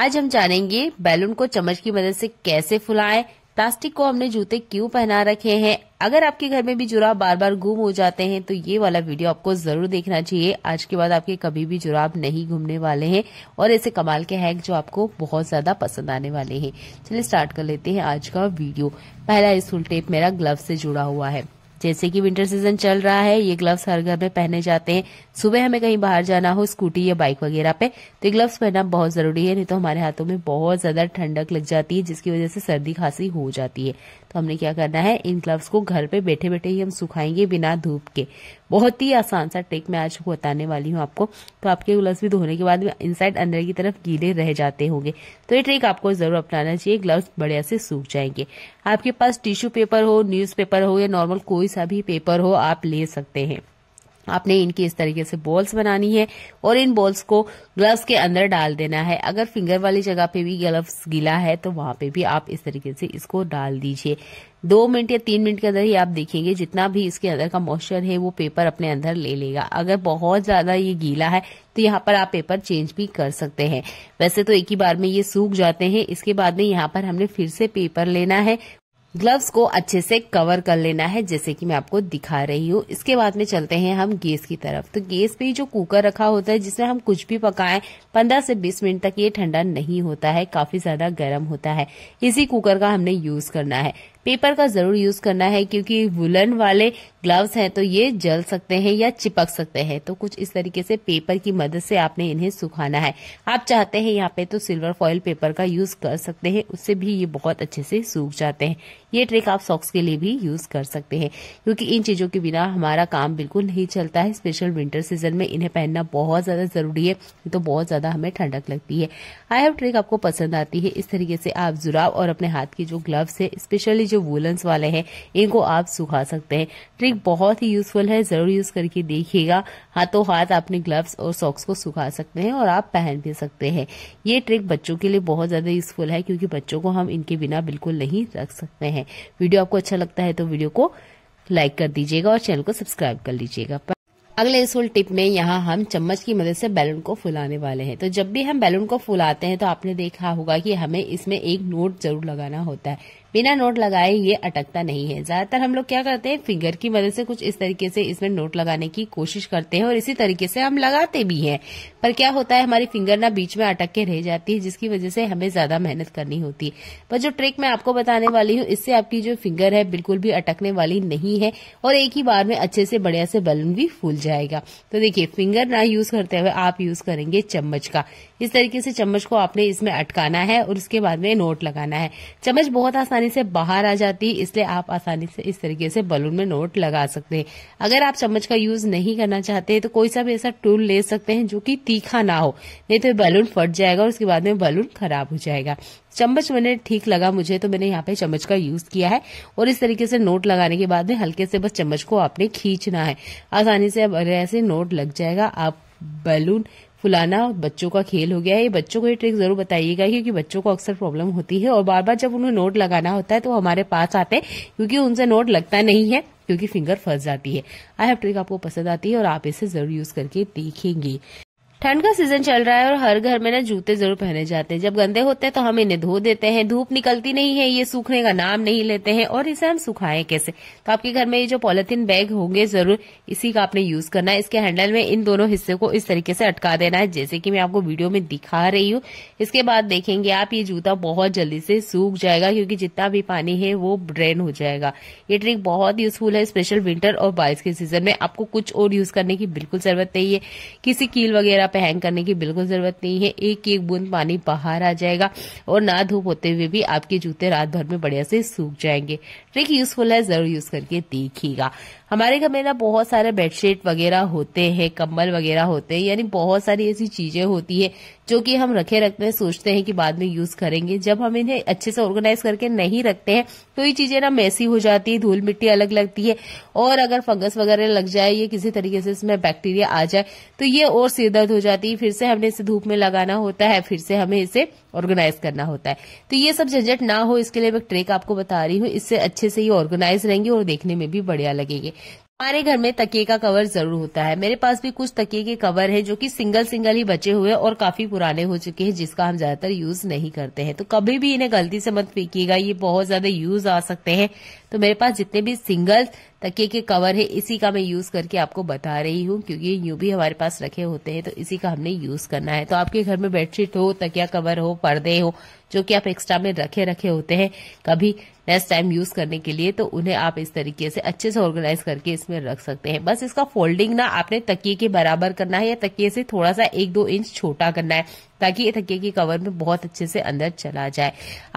आज हम जानेंगे बैलून को चम्मच की मदद से कैसे फुलाएं प्लास्टिक को हमने जूते क्यों पहना रखे हैं अगर आपके घर में भी जुराब बार बार गुम हो जाते हैं तो ये वाला वीडियो आपको जरूर देखना चाहिए आज के बाद आपके कभी भी जुराब नहीं घूमने वाले हैं और ऐसे कमाल के हैक जो आपको बहुत ज्यादा पसंद आने वाले हैं चलिए स्टार्ट कर लेते हैं आज का वीडियो पहला इस फुल टेप मेरा ग्लव से जुड़ा हुआ है जैसे कि विंटर सीजन चल रहा है ये ग्लव्स हर घर में पहने जाते हैं सुबह हमें कहीं बाहर जाना हो स्कूटी या बाइक वगैरह पे तो ये ग्लव्स पहनना बहुत जरूरी है नहीं तो हमारे हाथों में बहुत ज्यादा ठंडक लग जाती है जिसकी वजह से सर्दी खांसी हो जाती है तो हमने क्या करना है इन ग्लव्स को घर पे बैठे बैठे ही हम सुखाएंगे बिना धूप के बहुत ही आसान सा ट्रिक मैं आज बताने वाली हूँ आपको तो आपके ग्लव्स भी धोने के बाद इनसाइड अंदर की तरफ गीले रह जाते होंगे तो ये ट्रिक आपको जरूर अपनाना चाहिए ग्लव्स बढ़िया से सूख जाएंगे आपके पास टिश्यू पेपर हो न्यूज़ पेपर हो या नॉर्मल कोई सा भी पेपर हो आप ले सकते हैं आपने इनकी इस तरीके से बॉल्स बनानी है और इन बॉल्स को ग्लव्स के अंदर डाल देना है अगर फिंगर वाली जगह पे भी ग्लव्स गीला है तो वहां पे भी आप इस तरीके से इसको डाल दीजिए दो मिनट या तीन मिनट के अंदर ही आप देखेंगे जितना भी इसके अंदर का मॉइस्चर है वो पेपर अपने अंदर ले लेगा अगर बहुत ज्यादा ये गीला है तो यहाँ पर आप पेपर चेंज भी कर सकते हैं वैसे तो एक ही बार में ये सूख जाते हैं इसके बाद में यहाँ पर हमने फिर से पेपर लेना है ग्लव्स को अच्छे से कवर कर लेना है जैसे कि मैं आपको दिखा रही हूँ इसके बाद में चलते हैं हम गैस की तरफ तो गैस पे जो कुकर रखा होता है जिसमें हम कुछ भी पकाएं 15 से 20 मिनट तक ये ठंडा नहीं होता है काफी ज्यादा गर्म होता है इसी कुकर का हमने यूज करना है पेपर का जरूर यूज करना है क्योंकि वुलन वाले ग्लव्स हैं तो ये जल सकते हैं या चिपक सकते हैं तो कुछ इस तरीके से पेपर की मदद से आपने इन्हें सुखाना है आप चाहते हैं यहाँ पे तो सिल्वर फॉइल पेपर का यूज कर सकते हैं उससे भी ये बहुत अच्छे से सूख जाते हैं ये ट्रिक आप सॉक्स के लिए भी यूज कर सकते हैं क्योंकि इन चीजों के बिना हमारा काम बिल्कुल नहीं चलता है स्पेशल विंटर सीजन में इन्हें पहनना बहुत ज्यादा जरूरी है तो बहुत ज्यादा हमें ठंडक लगती है आई हैव ट्रिक आपको पसंद आती है इस तरीके से आप जुराब और अपने हाथ की जो ग्लव्स है स्पेशली जो वुलन्स वाले हैं इनको आप सुखा सकते हैं ट्रिक बहुत ही यूजफुल है जरूर यूज करके देखिएगा हाथों हाथ अपने ग्लव्स और सॉक्स को सुखा सकते हैं और आप पहन भी सकते हैं ये ट्रिक बच्चों के लिए बहुत ज्यादा यूजफुल है क्योंकि बच्चों को हम इनके बिना बिल्कुल नहीं रख सकते हैं वीडियो आपको अच्छा लगता है तो वीडियो को लाइक कर दीजिएगा और चैनल को सब्सक्राइब कर लीजिएगा अगले यूजफुल टिप में यहाँ हम चम्मच की मदद से बैलून को फुलाने वाले हैं तो जब भी हम बैलून को फुलाते हैं तो आपने देखा होगा कि हमें इसमें एक नोट जरूर लगाना होता है बिना नोट लगाए ये अटकता नहीं है ज्यादातर हम लोग क्या करते हैं फिंगर की मदद से कुछ इस तरीके से इसमें नोट लगाने की कोशिश करते हैं और इसी तरीके से हम लगाते भी हैं पर क्या होता है हमारी फिंगर ना बीच में अटक के रह जाती है जिसकी वजह से हमें ज्यादा मेहनत करनी होती है पर जो ट्रिक मैं आपको बताने वाली हूँ इससे आपकी जो फिंगर है बिल्कुल भी अटकने वाली नहीं है और एक ही बार में अच्छे से बढ़िया से बलून भी फूल जाएगा तो देखिये फिंगर ना यूज करते हुए आप यूज करेंगे चम्मच का इस तरीके से चम्मच को आपने इसमें अटकाना है और उसके बाद में नोट लगाना है चम्मच बहुत आसानी से बाहर आ जाती है इसलिए आप आसानी से इस तरीके से बलून में नोट लगा सकते हैं अगर आप चम्मच का यूज नहीं करना चाहते तो कोई सा भी ऐसा टूल ले सकते हैं जो कि तीखा ना हो नहीं तो बैलून फट जाएगा और उसके बाद में बैलून खराब हो जाएगा चम्मच मैंने ठीक लगा मुझे तो मैंने यहाँ पे चम्मच का यूज किया है और इस तरीके से नोट लगाने के बाद में हल्के से बस चम्मच को आपने खींचना है आसानी से अब ऐसे नोट लग जाएगा आप बैलून फुलाना बच्चों का खेल हो गया है ये बच्चों को ये ट्रिक जरूर बताइएगा क्योंकि बच्चों को अक्सर प्रॉब्लम होती है और बार बार जब उन्हें नोट लगाना होता है तो हमारे पास आते हैं क्योंकि उनसे नोट लगता नहीं है क्योंकि फिंगर फंस जाती है आई हैव ट्रिक आपको पसंद आती है और आप इसे जरूर यूज करके देखेंगे ठंड का सीजन चल रहा है और हर घर में ना जूते जरूर पहने जाते हैं जब गंदे होते हैं तो हम इन्हें धो देते हैं धूप निकलती नहीं है ये सूखने का नाम नहीं लेते हैं और इसे हम सुखाएं कैसे तो आपके घर में ये जो पॉलिथीन बैग होंगे जरूर इसी का आपने यूज करना है इसके हैंडल में इन दोनों हिस्से को इस तरीके से अटका देना है जैसे कि मैं आपको वीडियो में दिखा रही हूँ इसके बाद देखेंगे आप ये जूता बहुत जल्दी से सूख जाएगा क्योंकि जितना भी पानी है वो ड्रेन हो जाएगा ये ट्रिक बहुत यूजफुल है स्पेशल विंटर और बारिश के सीजन में आपको कुछ और यूज करने की बिल्कुल जरूरत नहीं है किसी कील वगैरह पे हैंग करने की बिल्कुल ज़रूरत नहीं है एक एक बूंद पानी बाहर आ जाएगा और ना धूप होते हुए भी आपके जूते रात भर में बढ़िया से सूख जाएंगे ट्रिक यूजफुल है ज़रूर यूज़ करके देखिएगा हमारे घर में ना बहुत सारे बेडशीट वगैरह होते हैं कम्बल वगैरह होते हैं यानी बहुत सारी ऐसी चीजें होती है जो कि हम रखे रखते हैं सोचते हैं कि बाद में यूज करेंगे जब हम इन्हें अच्छे से ऑर्गेनाइज करके नहीं रखते हैं तो ये चीजें ना मैसी हो जाती है धूल मिट्टी अलग लगती है और अगर फंगस वगैरह लग जाए या किसी तरीके से इसमें बैक्टीरिया आ जाए तो ये और सिर दर्द हो जाती है फिर से हमने इसे धूप में लगाना होता है फिर से हमें इसे ऑर्गेनाइज करना होता है तो ये सब झंझट ना हो इसके लिए मैं ट्रेक आपको बता रही हूँ इससे अच्छे से ये ऑर्गेनाइज रहेंगे और देखने में भी बढ़िया लगेंगे हमारे घर में तकिए का कवर जरूर होता है मेरे पास भी कुछ तकिए के कवर है जो कि सिंगल सिंगल ही बचे हुए और काफी पुराने हो चुके हैं जिसका हम ज्यादातर यूज नहीं करते हैं तो कभी भी इन्हें गलती से मत फेंकिएगा ये बहुत ज्यादा यूज आ सकते हैं तो मेरे पास जितने भी सिंगल तकिए के कवर है इसी का मैं यूज करके आपको बता रही हूँ क्योंकि यू भी हमारे पास रखे होते हैं तो इसी का हमने यूज करना है तो आपके घर में बेडशीट हो तकिया कवर हो पर्दे हो जो कि आप एक्स्ट्रा में रखे रखे होते हैं कभी नेक्स्ट टाइम यूज करने के लिए तो उन्हें आप इस तरीके से अच्छे से ऑर्गेनाइज करके इसमें रख सकते हैं बस इसका फोल्डिंग ना आपने तकिए के बराबर करना है या तकिए से थोड़ा सा एक दो इंच छोटा करना है ताकि ये के कवर में बहुत अच्छे से अंदर चला जाए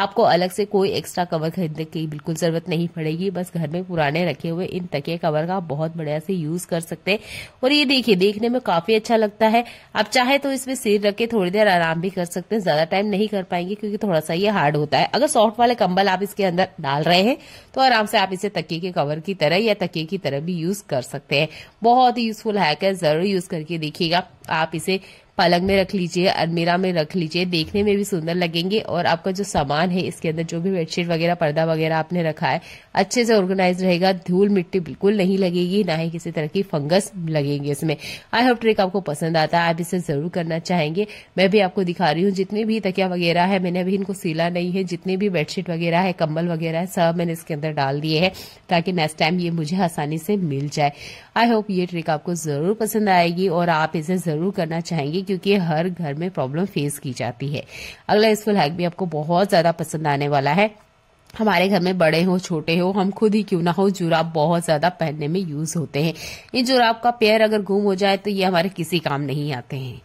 आपको अलग से कोई एक्स्ट्रा कवर खरीदने की बिल्कुल ज़रूरत नहीं पड़ेगी बस घर में पुराने रखे हुए इन तकिए कवर का बहुत बढ़िया से यूज़ कर सकते हैं और ये देखिए देखने में काफ़ी अच्छा लगता है आप चाहे तो इसमें सिर रख के थोड़ी देर आराम भी कर सकते हैं ज़्यादा टाइम नहीं कर पाएंगे क्योंकि थोड़ा सा ये हार्ड होता है अगर सॉफ्ट वाले कम्बल आप इसके अंदर डाल रहे हैं तो आराम से आप इसे तकिए के कवर की तरह या तकिए की तरह भी यूज़ कर सकते हैं बहुत ही यूज़फुल हैक है ज़रूर यूज़ करके देखिएगा आप इसे पलंग में रख लीजिए अलमीरा में रख लीजिए देखने में भी सुंदर लगेंगे और आपका जो सामान है इसके अंदर जो भी बेडशीट वगैरह पर्दा वगैरह आपने रखा है अच्छे से ऑर्गेनाइज रहेगा धूल मिट्टी बिल्कुल नहीं लगेगी ना ही किसी तरह की फंगस लगेंगे इसमें आई होप ट्रिक आपको पसंद आता है आप इसे जरूर करना चाहेंगे मैं भी आपको दिखा रही हूँ जितने भी तकिया वगैरह है मैंने अभी इनको सीला नहीं है जितने भी बेडशीट वगैरह है कम्बल वगैरह है सब मैंने इसके अंदर डाल दिए है ताकि नेक्स्ट टाइम ये मुझे आसानी से मिल जाए आई होप ये ट्रिक आपको जरूर पसंद आएगी और आप इसे जरूर करना चाहेंगे क्योंकि ये हर घर में प्रॉब्लम फेस की जाती है अगला यूजफुल हैक भी आपको बहुत ज्यादा पसंद आने वाला है हमारे घर में बड़े हो छोटे हो हम खुद ही क्यों ना हो जुराब बहुत ज्यादा पहनने में यूज होते हैं इन जुराब का पैर अगर गुम हो जाए तो ये हमारे किसी काम नहीं आते हैं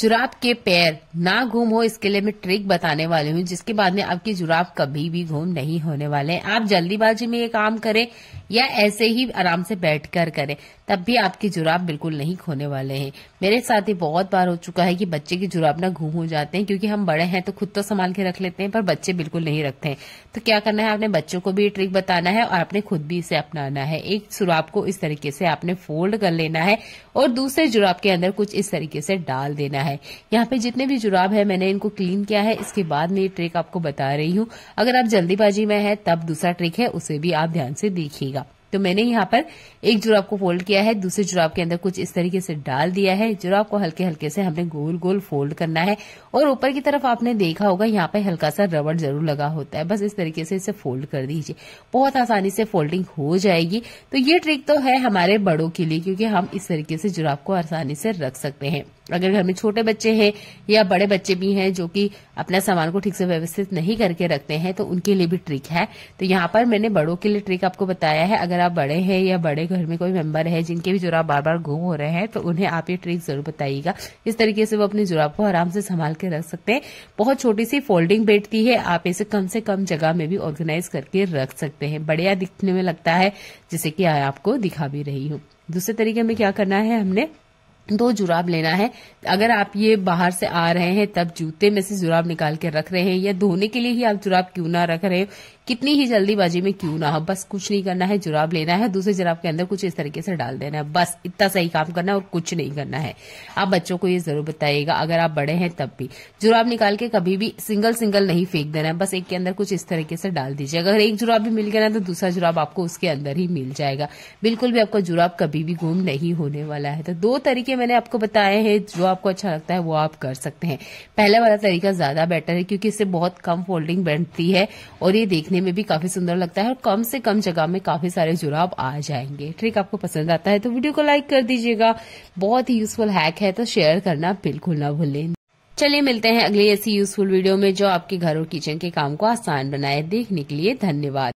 जुराब के पैर ना घूम हो इसके लिए मैं ट्रिक बताने वाली हूँ जिसके बाद में आपकी जुराब कभी भी घूम नहीं होने वाले हैं आप जल्दीबाजी में ये काम करें या ऐसे ही आराम से बैठकर करें तब भी आपके जुराब बिल्कुल नहीं खोने वाले हैं मेरे साथ ये बहुत बार हो चुका है कि बच्चे के जुराब ना घूम हो जाते हैं क्योंकि हम बड़े हैं तो खुद तो संभाल के रख लेते हैं पर बच्चे बिल्कुल नहीं रखते हैं तो क्या करना है आपने बच्चों को भी ये ट्रिक बताना है और आपने खुद भी इसे अपनाना है एक जुराब को इस तरीके से आपने फोल्ड कर लेना है और दूसरे जुराब के अंदर कुछ इस तरीके से डाल देना है यहाँ पे जितने भी जुराब है मैंने इनको क्लीन किया है इसके बाद में ये ट्रिक आपको बता रही हूँ अगर आप जल्दीबाजी में है तब दूसरा ट्रिक है उसे भी आप ध्यान से देखिएगा तो मैंने यहाँ पर एक जुराब को फोल्ड किया है दूसरे जुराब के अंदर कुछ इस तरीके से डाल दिया है जुराब को हल्के हल्के से हमने गोल गोल फोल्ड करना है और ऊपर की तरफ आपने देखा होगा यहाँ पर हल्का सा रबड़ जरूर लगा होता है बस इस तरीके से इसे फोल्ड कर दीजिए बहुत आसानी से फोल्डिंग हो जाएगी तो ये ट्रिक तो है हमारे बड़ों के लिए क्योंकि हम इस तरीके से जुराब को आसानी से रख सकते हैं अगर घर में छोटे बच्चे हैं या बड़े बच्चे भी हैं जो कि अपना सामान को ठीक से व्यवस्थित नहीं करके रखते हैं तो उनके लिए भी ट्रिक है तो यहाँ पर मैंने बड़ों के लिए ट्रिक आपको बताया है अगर आप बड़े हैं या बड़े घर में कोई मेंबर है जिनके भी जुराब बार बार गुम हो रहे हैं तो उन्हें आप ये ट्रिक जरूर बताइएगा इस तरीके से वो अपने जुराब को आराम से संभाल के रख सकते हैं बहुत छोटी सी फोल्डिंग बैठती है आप इसे कम से कम जगह में भी ऑर्गेनाइज करके रख सकते हैं बढ़िया दिखने में लगता है जैसे कि आपको दिखा भी रही हूँ दूसरे तरीके में क्या करना है हमने दो जुराब लेना है अगर आप ये बाहर से आ रहे हैं तब जूते में से जुराब निकाल के रख रहे हैं या धोने के लिए ही आप जुराब क्यों ना रख रहे हो कितनी ही जल्दीबाजी में क्यों ना हो बस कुछ नहीं करना है जुराब लेना है दूसरे जुराब के अंदर कुछ इस तरीके से डाल देना है बस इतना सही काम करना है और कुछ नहीं करना है आप बच्चों को ये जरूर बताइएगा अगर आप बड़े हैं तब भी जुराब निकाल के कभी भी सिंगल सिंगल नहीं फेंक देना है बस एक के अंदर कुछ इस तरीके से डाल दीजिए अगर एक जुराब भी मिल गया ना तो दूसरा जुराब आपको उसके अंदर ही मिल जाएगा बिल्कुल भी आपका जुराब कभी भी गुम नहीं होने वाला है तो दो तरीके मैंने आपको बताए हैं जो आपको अच्छा लगता है वो आप कर सकते हैं पहले वाला तरीका ज्यादा बेटर है क्योंकि इससे बहुत कम फोल्डिंग बनती है और ये देखने देखने में भी काफी सुंदर लगता है और कम से कम जगह में काफी सारे जुराब आ जाएंगे ट्रिक आपको पसंद आता है तो वीडियो को लाइक कर दीजिएगा बहुत ही यूजफुल हैक है तो शेयर करना बिल्कुल ना भूलें चलिए मिलते हैं अगली ऐसी यूजफुल वीडियो में जो आपके घर और किचन के काम को आसान बनाए देखने के लिए धन्यवाद